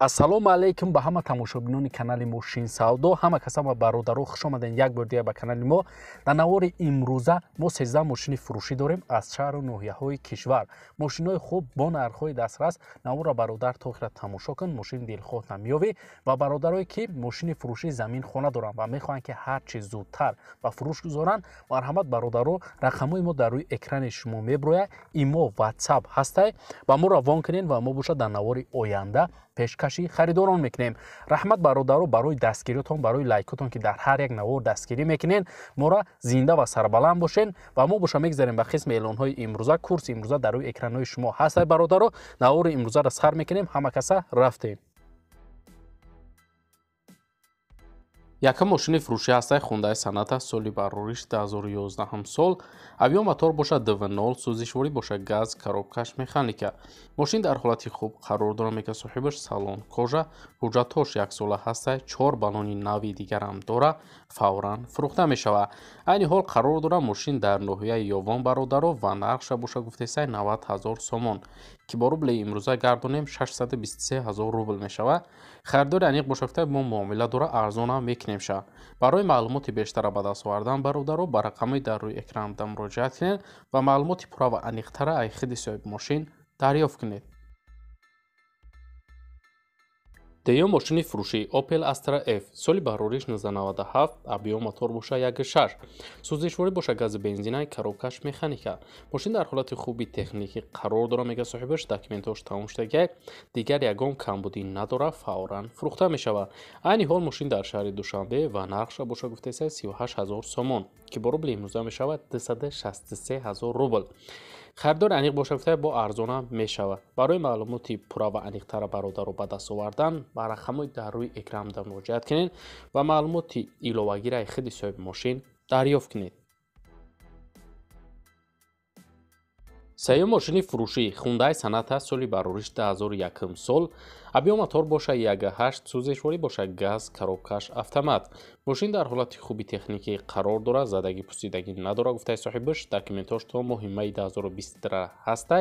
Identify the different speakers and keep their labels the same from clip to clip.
Speaker 1: ассалому алайкум ба ҳама тамошобинони канали мо шинсавдо ҳама касама бародару хуш омадем як бор дигар ба канали мо дар навори имрӯза мо сезда мошини фурӯшӣ дорем аз шаҳру ноҳияҳои кишвар мошинҳои хуб бо нархҳои дастрас наворо бародар тохира тамошо кун мошини дилхоҳ намёвӣ ва бародарое ки мошини фурӯши замин хона доранд ва мехоҳанд ки ҳарчи зудтар ба фурӯш гузоранд марҳамат бародару рақамҳои мо дар рӯи экрани шумо меброяд имо ватсап ҳастед ба мо равон кунед ва мо бошад дар навори оянда пешкаши харидорон мекунем раҳмат бародару барои дастгириатон барои лайкотон ки дар ҳар як навор дастгирӣ мекунен мора зинда ва сарбаланд бошен ва мо буша мегузарем ба қисми эълонҳои имрӯза курс имрӯза дар рӯи экранҳои шумо ҳастай бародару навори имрӯзара сар мекунем ҳама каса рафтем яка мошини фурӯшӣ ҳастаи хундаи санъат аст соли барориш 2011 сол авиён матор бошад двнол сӯзишворӣ бошад газ коробкаш механика мошин дар ҳолати хуб қарор дорам ека соҳибаш салон кожа ҳуҷҷатҳош яксола ҳастай чор баллони нави дигарам дора фавран фурӯхта мешавад айни ҳол қарор дорам мошин дар ноҳияи ёвон бародаров ва нархша бошад гуфтесай 90 ҳазор сомон ки бо рубли имрӯза гардонем 623 ҳазор рубл мешавад харидори аниқ бошафта бо муомила дора арзона мекунемша барои маълумоти бештара ба даст овардан бародаро ба рақамои дар рӯи экранда муроҷиат кунед ва маълумоти пурра ва аниқтара ай хиди соҳиби мошин дарёфт кунед دیو ماشینی فروشی اوپل استرا اف سالی بروریش 1997 ابیو موتور بوشه یک سوزش سوزیشوری بوشه گاز بنزینای کاروکش مکانیکا ماشین در حالت خوبی تکنیکی قرار داره میگه صاحبش داکیومنتاش تموم شده دیگر یگان کمبودی نداره فورا فروخته میشوه اینی حال ماشین در شهر دوشنبه و نرخش بوشه گفته 38000 سومون که با روبل امروزه میشوه 263000 روبل харидори аниқ бошафта бо арзона мешавад барои маълумоти пурра ва аниқтара бародаро ба даст овардан ба рақамҳои дар рӯи экранда муроҷиат кунед ва маълумоти иловагираи хиди соҳиби мошин дарёфт кунед сайёҳи мошини фурӯшӣ хундай санъат аст соли барориш 201 сол абёматор боша ягҳ сӯзешворӣ боша газ коробкаш автомат мошин дар ҳолати хуби техникӣ қарор дорад задагӣ пусидагӣ надорад гуфтаи соҳибаш документаш то моҳи майи 2023 ҳаста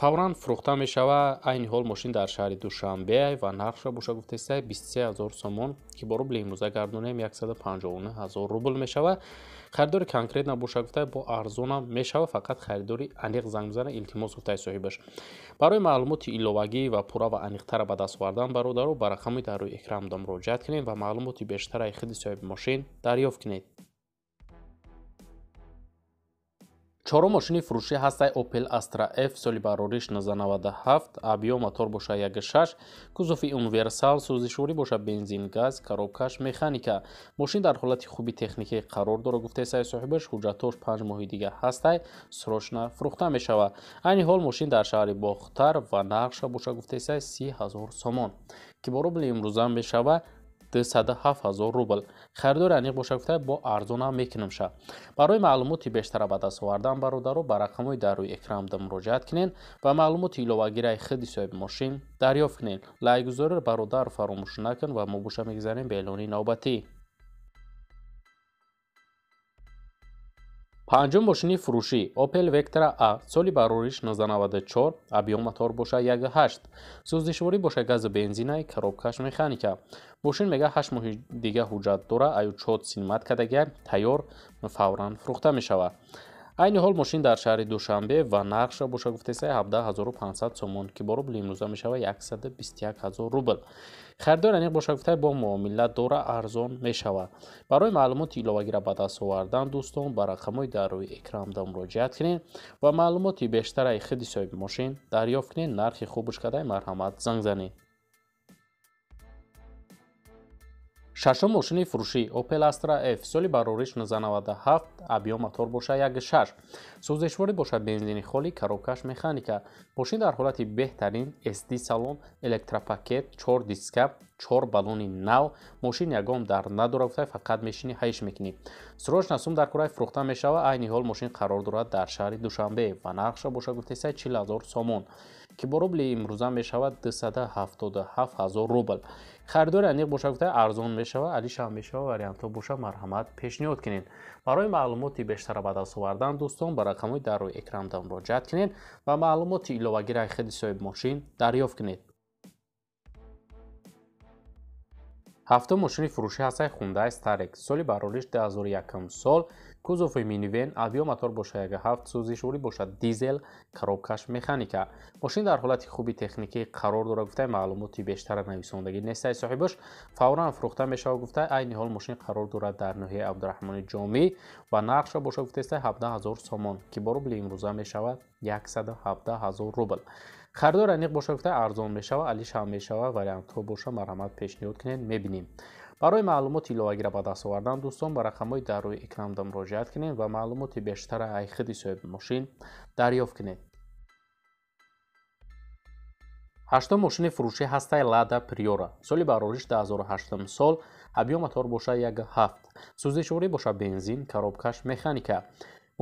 Speaker 1: фавран фурӯхта мешавад айни ҳол мошин дар шаҳри душанбе ва нархша боша гуфта с 23000 сомон ки бо рубли имрӯза гардонем 159000 рубл мешавад харидори конкрет набоша гуфта бо арзонам мешавад фақат харидори аниқ занг мизана илтимос гуфтаи соҳибаш барои маълумоти иловагӣ ва пурра ва аниқтар ҳаққаро ба даст овардан бародару ба рақами дарои экрамдо муроҷиат кунед ва маълумоти бештараи хиди соҳиби мошин дарёфт кунед чоҳорум мошини фурӯшӣ ҳастаи опел astra f соли барориш 97 абё мотор боша 16 кузуфи универсал сӯзишворӣ боша бензин газ коробкаш механика мошин дар ҳолати хуби техникӣ қарор доро гуфтаи сари соҳибаш ҳуҷҷатош панҷ моҳи дигар ҳастай срочна фурӯхта мешавад айни ҳол мошин дар шаҳри бохтар ва нақша боша гуфтаи сари 30 ҳазор сомон ки бо рубли имрӯза мешавад 207 هزار روبل خریدار انیق یعنی بوشکفته با ارزان میکنم شه برای معلوماتی بیشتر به دست آوردن رو به رقم در روی اکرام ده مراجعه کنین و معلومات الوگیری خودی صاحب ماشین دریافت کنین لایک گذار برادر فراموش نکن و ما بوشه میگذاریم به اعلان نوبتی панҷум мошини фурӯшӣ опел вектра а соли барори 1994 объёматор боша 18 сӯзишворӣ боша газу бензинаи коробкаш механика мошин мега 8 моҳи дига ҳуҷҷат дора аючот синматкадагар тайёр фавран фурӯхта мешавад айни ҳол мошин дар шаҳри душанбе ва нарх шабоша гуфтеса 17500 сомон ки бо рубли имрӯза мешава 121000 рубл харидор аниқ боша гуфта бо муомила дора арзон мешавад барои маълумоти иловагира ба даст овардан дӯстон ба рақамҳои дар рӯи экранда муроҷиат кунед ва маълумоти бештараи хиди соҳиби мошин дарёфт кунед нархи хубушкадаи марҳамат занг занед шашум мошини фурӯши опел astra f соли барори 197 абиё мотор боша 16 сӯзешворӣ бошад бензини холи карокаш механика мошин дар ҳолати беҳтарин sd салон электропакет 4 диска 4 балони нав мошин ягон дар надорафта фақат мешини ҳайш мекунӣ сурош насум дар кураи фурӯхта мешавад айни ҳол мошин қарор дорад дар шаҳри душанбе ва нархша бошад гуфтесаи 40 ҳазор сомон ки бо рубли имрӯза мешавад 277 ҳазор рубл харидори аниқ боша гуфта арзон мешава алишам мешава варианто боша марҳамат пешниҳод кунед барои маълумоти бештара ба даст овардан дӯстон ба рақамҳои дар рӯи экранда муроҷиат кунед ва маълумоти иловагирак хиди соҳиби мошин дарёфт кунед ҳафтум мошини фурӯшӣ ҳастаи хундай старек соли барориш 201 сол کوزوف مینیون اویو موتور بو شایگه هفت سوزی شوری بوشد دیزل خرابکش مکانیکا ماشین در حالت خوبی تکنیکی قرار داره گفته معلومات بیشتر نویسندگی نیست صاحبش فوراً فروخته میشه و گفته عین حال ماشین قرار داره در نوحه عبدالرحمن جامی و نرخش بو گفته گفته 17000 سومون که برو بل امروز میشود 117000 روبل خریدار انیق بو گفته ارزان میشود علی شام میشود وریانتو بو باشد مرامت پیشنهاد کنین میبینیم барои маълумоти иловагира ба даст овардан дӯстон ба рақамҳои дар рӯи экранда муроҷиат кунед ва маълумоти бештара айхиди соҳиби мошин дарёфт кунед ҳаштум мошини фурӯшӣ ҳастаи лада приора соли барориш дуҳазорҳаштум сол объёматор бошад ҳафт сӯзишворӣ бошад бензин коробкаш механика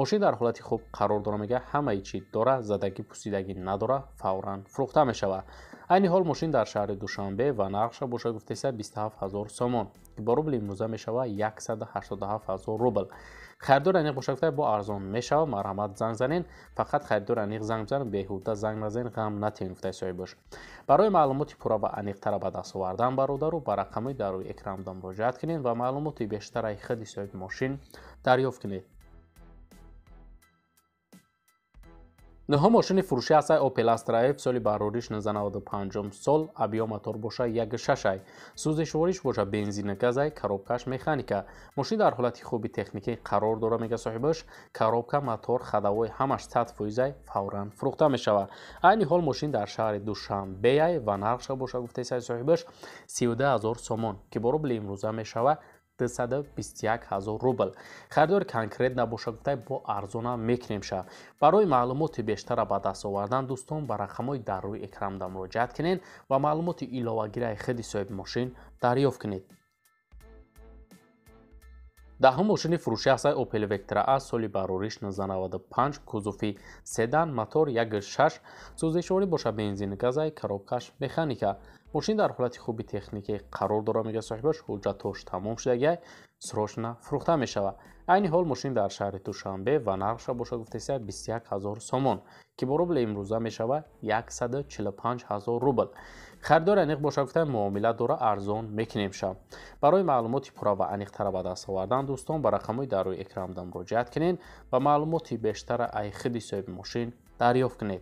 Speaker 1: мошин дар ҳолати хуб қарор дора мегӯяд ҳамаи чи дора задагӣ пусидагӣ надора фавран фурӯхта мешавад айни ҳол мошин дар шаҳри душанбе ва нақша боша гуфтеса 27000 сомон ки бо рубли имрӯза мешава 187000 рубл харидори аниқ боша гуфта бо арзон мешава марҳамат занг занен фақат харидори аниқ занг бизан беҳуда занг назанен ғам натин гуфтаи соҳибош барои маълумоти пурра ва аниқтара ба даст овардан бародару ба рақаме дар рӯи экранда муроҷиат кунед ва маълумоти бештараи хиди соҳиби мошин дарёфт кунед нӯҳо мошини фурӯши асай опел астраев соли барориш 195 сол абиёматор боша 16 ай сӯзишвориш боша бензини газай коробкааш механика мошин дар ҳолати хуби техникӣ қарор дора мега соҳибаш коробка матор хадавои ҳамаш сад фоизай фавран фурӯхта мешавад айни ҳол мошин дар шаҳри душанбеай ва нарха боша гуфтаи сай соҳибаш 32 ҳазор сомон ки бо рубли имрӯза мешавад 221 ҳазор рубл харидори конкрет набошагуфта бо арзона мекунемшав барои маълумоти бештара ба даст овардан дӯстон ба рақамҳои дар рӯи экранда муроҷиат кунед ва маълумоти иловагираи хиди соҳиби мошин дарёфт кунед даҳум мошини фурӯши асаи опел вектраа соли барориш 95 кузуфи седан мотор 16 сӯзишворӣ боша бензин газай коробкаш механика мошин дар ҳолати хуби техникӣ қарор дора мега соҳибаш ҳуҷҷатош тамом шудагай срочна фурӯхта мешавад айни ҳол мошин дар шаҳри душанбе ва нарша боша гуфтеся 21 ҳазор сомон ки бо рубл имрӯза мешавад 145 ҳазор рубл خریدار انیق باشه گفتن معامله داره ارزان میکنیم شم برای معلومات پورا و انیق تر و دست آوردن دوستان به رقم های دروی اکرام دم رجعت کنین و معلومات بیشتر ای خیلی سایب ماشین دریافت کنید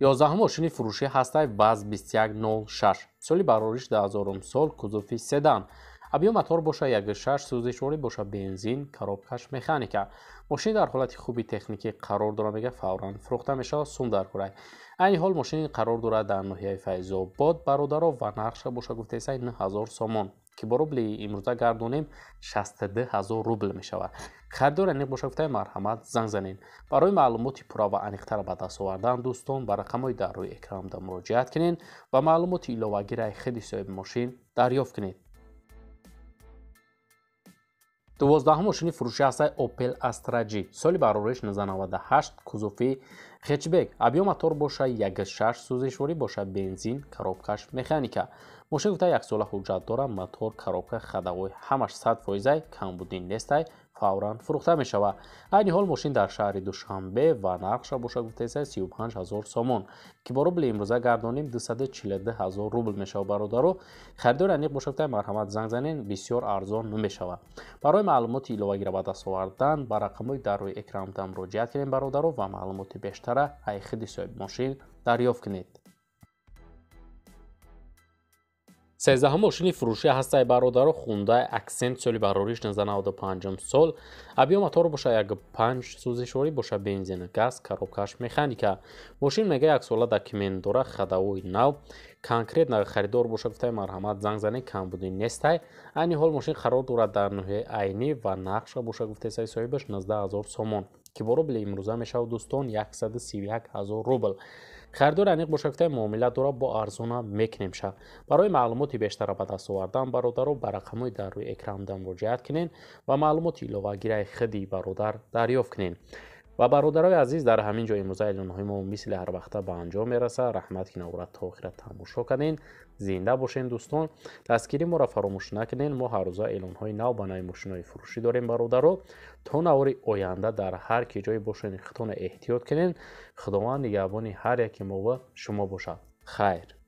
Speaker 1: یازده ماشین فروشی هسته باز 2106 سالی براریش در سال کزوفی سدان ابیو موتور باشه یا گیر شش سوزشوری باشه بنزین کاروبکش مکانیکا ماشین در حالت خوبی تکنیکی قرار داره میگه فوران فروخته میشه سون در کره این حال ماشین قرار داره در ناحیه فیض آباد برادر و نقشه باشه گفته سه 9000 سومان که با روبل امروز گردونیم 62000 روبل میشود. خریدار این باشه گفته مرحمت زنگ زنین برای معلومات پورا و انقدر به دست آوردن دوستان به رقم در روی اکرام در مراجعه کنین و معلومات ایلاوگی را خیلی صاحب ماشین دریافت کنید. дувоздаҳум мошини фурӯшиҳастаи опел астраҷи соли барори 1998 кузуфи хечбек объём атор боша 16 сӯзишворӣ боша бензин коробкаш механика мошин гуфта яксола ҳуҷҷат дора мотор коробка хадағои ҳамаш 100 фоизаи камбудӣ нестай фавран фурӯхта мешавад айни ҳол мошин дар шаҳри душанбе ва нархша боша гуфтаеса 35 0 сомон ки бо рубли имрӯза гардонем 242 0 рубл мешавад бародару харидори аниқ боша гуфтаи марҳамат занг занен бисёр арзон намешавад барои маълумоти иловагира ба даст овардан ба рақамҳои дар рӯи экранда муроҷиат кунед бародару ва маълумоти бештара ҳайхиди соҳиби мошин дарёфт кунед сездаҳ мошини фурӯшӣ ҳастаи бародару хундай аксент соли барори 195 сол абиёматор боша 15 сӯзишворӣ боша бензин газ коробкаш механика мошин мега яксола документ дора хадавои нав конкрет харидор боша гуфтаи марҳамат зангзани камбуди нестай айни ҳол мошин қарор дорад дар ноҳияи айнӣ ва нақша боша гуфта сари соҳибаш 19 0 сомон ки боро били имрӯза мешавад дӯстон 131 0 рубл خریدار انیک با شرکت معامله دارا با ارزونا میکنیم شد. برای معلومات بیشتر به دست آوردن برادر و برقم در روی اکران مراجعه کنین و معلومات ایلاوه گیره خدی برادر دریافت کنین. و برادرای عزیز در همین جای های ما مثل هر وقت به انجام میرسه رحمت که نورات تا آخرت تماشا کنین زنده باشین دوستان تذکری ما را فراموش نکنین ما هر روزا های نو به های فروشی داریم رو، تا نوری آینده در هر کی جای باشین خودتون احتیاط کنین خداوند نگهبان هر یک ما و شما باشد خیر